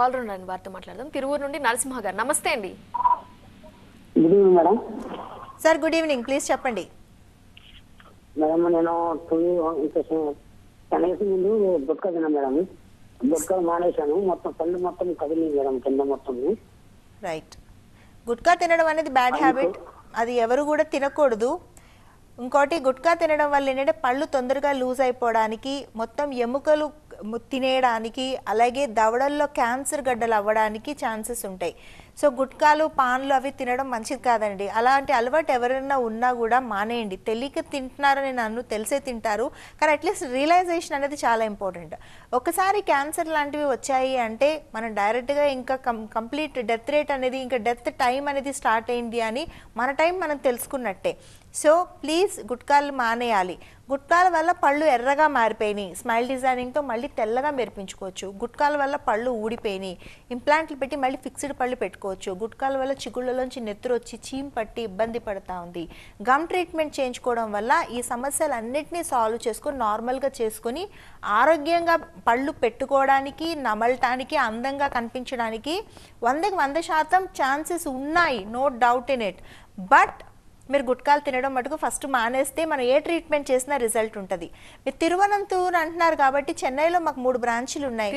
పాల్గొనండి వారితో మాట్లాడదాం తిరువూరు నుండి నరసింహ గారు నమస్తే అండి good evening madam sir good evening please చెప్పండి మేడం నేను టీవీ కనీసం ముందు బొక్క తిన్నా మేడం బొక్క మానేశాను మొత్తం పళ్ళు మొత్తం కదిలింది మేడం కింద మొత్తం రైట్ గుట్కా తినడం అనేది బ్యాడ్ హ్యాబిట్ అది ఎవరు కూడా తినకూడదు ఇంకోటి గుట్కా తినడం వల్ల ఏంటంటే పళ్ళు తొందరగా లూజ్ అయిపోవడానికి మొత్తం ఎముకలు తినేయడానికి అలాగే దవడల్లో క్యాన్సర్ గడ్డలు అవ్వడానికి ఛాన్సెస్ ఉంటాయి సో గుట్కాలు పాన్లు అవి తినడం మంచిది కాదండి అలాంటి అలవాటు ఎవరైనా ఉన్నా కూడా మానేయండి తెలియక తింటున్నారని నన్ను తెలిసే తింటారు కానీ అట్లీస్ట్ రియలైజేషన్ అనేది చాలా ఇంపార్టెంట్ ఒకసారి క్యాన్సర్ లాంటివి వచ్చాయి అంటే మనం డైరెక్ట్గా ఇంకా కం కంప్లీట్ డెత్ రేట్ అనేది ఇంకా డెత్ టైం అనేది స్టార్ట్ అయింది అని మన టైం మనం తెలుసుకున్నట్టే సో ప్లీజ్ గుట్కాలు మానేయాలి గుట్కాల వల్ల పళ్ళు ఎర్రగా మారిపోయినాయి స్మైల్ డిజైనింగ్తో మళ్ళీ తెల్లగా మెరిపించుకోవచ్చు గుట్కాల వల్ల పళ్ళు ఊడిపోయినాయి ఇంప్లాంట్లు పెట్టి మళ్ళీ ఫిక్స్డ్ పళ్ళు పెట్టుకోవచ్చు చేసుకోవచ్చు గుట్కాల వల్ల చిగుళ్ళలోంచి నెత్తురు వచ్చి చీమ్ పట్టి ఇబ్బంది పడతా ఉంది గమ్ ట్రీట్మెంట్ చేయించుకోవడం వల్ల ఈ సమస్యలన్నింటినీ సాల్వ్ చేసుకొని నార్మల్గా చేసుకొని ఆరోగ్యంగా పళ్ళు పెట్టుకోవడానికి నమలటానికి అందంగా కనిపించడానికి వందకి వంద శాతం ఛాన్సెస్ ఉన్నాయి no doubt in it but మీరు గుట్కాలు తినడం మటుకు ఫస్ట్ మానేస్తే మనం ఏ ట్రీట్మెంట్ చేసినా రిజల్ట్ ఉంటుంది మీరు తిరువనంతూరు అంటున్నారు కాబట్టి చెన్నైలో మాకు మూడు బ్రాంచ్లు ఉన్నాయి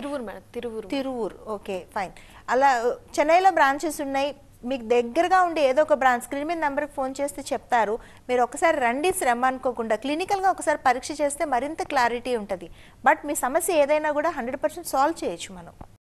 తిరువురు ఓకే ఫైన్ అలా uh, చెన్నైలో బ్రాంచెస్ ఉన్నాయి మీకు దగ్గరగా ఉండే ఏదో ఒక బ్రాంచ్ స్క్రీన్ మీద నెంబర్కి ఫోన్ చేస్తే చెప్తారు మీరు ఒకసారి రండి శ్రమ అనుకోకుండా క్లినికల్గా ఒకసారి పరీక్ష చేస్తే మరింత క్లారిటీ ఉంటుంది బట్ మీ సమస్య ఏదైనా కూడా హండ్రెడ్ పర్సెంట్ సాల్వ్ చేయొచ్చు మనం